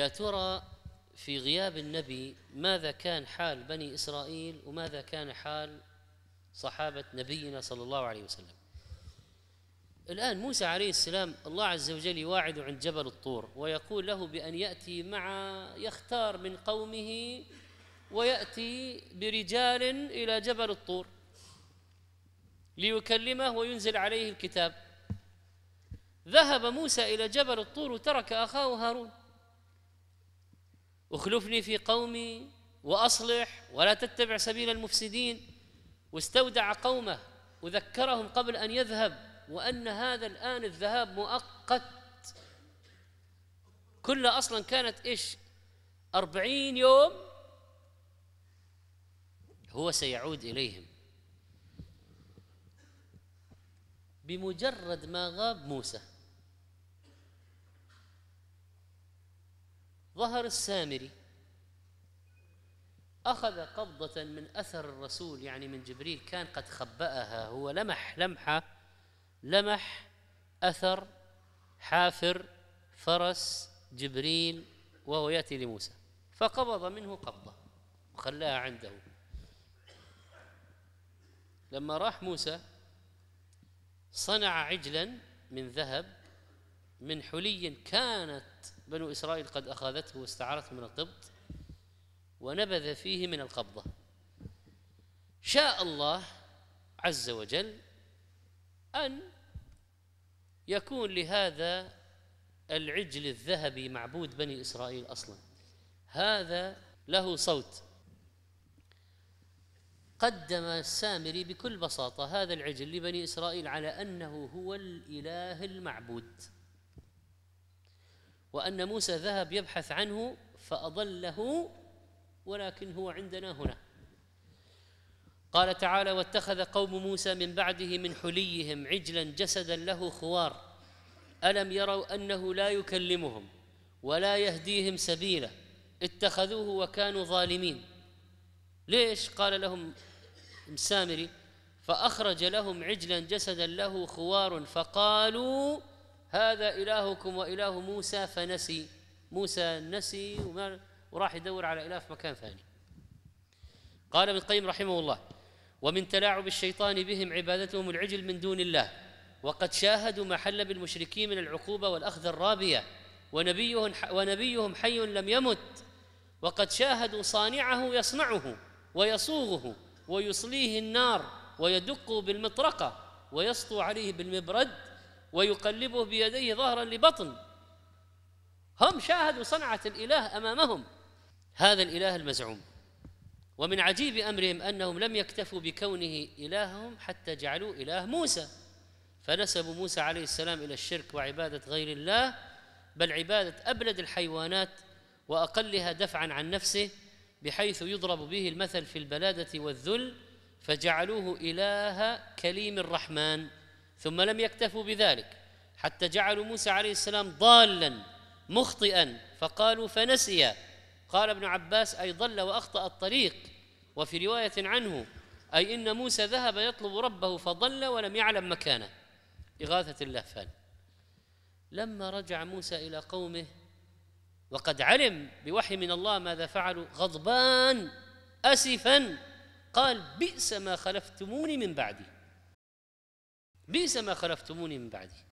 يا ترى في غياب النبي ماذا كان حال بني إسرائيل وماذا كان حال صحابة نبينا صلى الله عليه وسلم الآن موسى عليه السلام الله عز وجل يواعده عند جبل الطور ويقول له بأن يأتي مع يختار من قومه ويأتي برجال إلى جبل الطور ليكلمه وينزل عليه الكتاب ذهب موسى إلى جبل الطور وترك أخاه هارون اخلفني في قومي واصلح ولا تتبع سبيل المفسدين واستودع قومه وذكرهم قبل ان يذهب وان هذا الان الذهاب مؤقت كلها اصلا كانت ايش أربعين يوم هو سيعود إليهم بمجرد ما غاب موسى ظهر السامري أخذ قبضة من أثر الرسول يعني من جبريل كان قد خبأها هو لمح لمحة لمح أثر حافر فرس جبريل وهو يأتي لموسى فقبض منه قبضة وخلاها عنده لما راح موسى صنع عجلا من ذهب من حلي كانت بنو إسرائيل قد أخذته واستعارته من القبط ونبذ فيه من القبضة شاء الله عز وجل أن يكون لهذا العجل الذهبي معبود بني إسرائيل أصلا هذا له صوت قدم السامري بكل بساطة هذا العجل لبني إسرائيل على أنه هو الإله المعبود وأن موسى ذهب يبحث عنه فأضله ولكن هو عندنا هنا قال تعالى واتخذ قوم موسى من بعده من حليهم عجلا جسدا له خوار ألم يروا أنه لا يكلمهم ولا يهديهم سبيلا اتخذوه وكانوا ظالمين ليش قال لهم السامري فأخرج لهم عجلا جسدا له خوار فقالوا هذا إلهكم وإله موسى فنسي موسى نسي وراح يدور على إله في مكان ثاني قال ابن القيم رحمه الله ومن تلاعب الشيطان بهم عبادتهم العجل من دون الله وقد شاهدوا ما حل بالمشركين من العقوبة والأخذ الرابية ونبيهم ونبيهم حي لم يمت وقد شاهدوا صانعه يصنعه ويصوغه ويصليه النار ويدق بالمطرقة ويسطو عليه بالمبرد ويقلبه بيديه ظهرا لبطن هم شاهدوا صنعة الإله أمامهم هذا الإله المزعوم ومن عجيب أمرهم أنهم لم يكتفوا بكونه إلههم حتى جعلوا إله موسى فنسبوا موسى عليه السلام إلى الشرك وعبادة غير الله بل عبادة أبلد الحيوانات وأقلها دفعا عن نفسه بحيث يضرب به المثل في البلادة والذل فجعلوه إله كليم الرحمن ثم لم يكتفوا بذلك حتى جعلوا موسى عليه السلام ضالا مخطئا فقالوا فنسي قال ابن عباس اي ضل واخطا الطريق وفي روايه عنه اي ان موسى ذهب يطلب ربه فضل ولم يعلم مكانه اغاثه اللهفان لما رجع موسى الى قومه وقد علم بوحي من الله ماذا فعلوا غضبان اسفا قال بئس ما خلفتموني من بعدي بئس ما خلفتموني من بعدي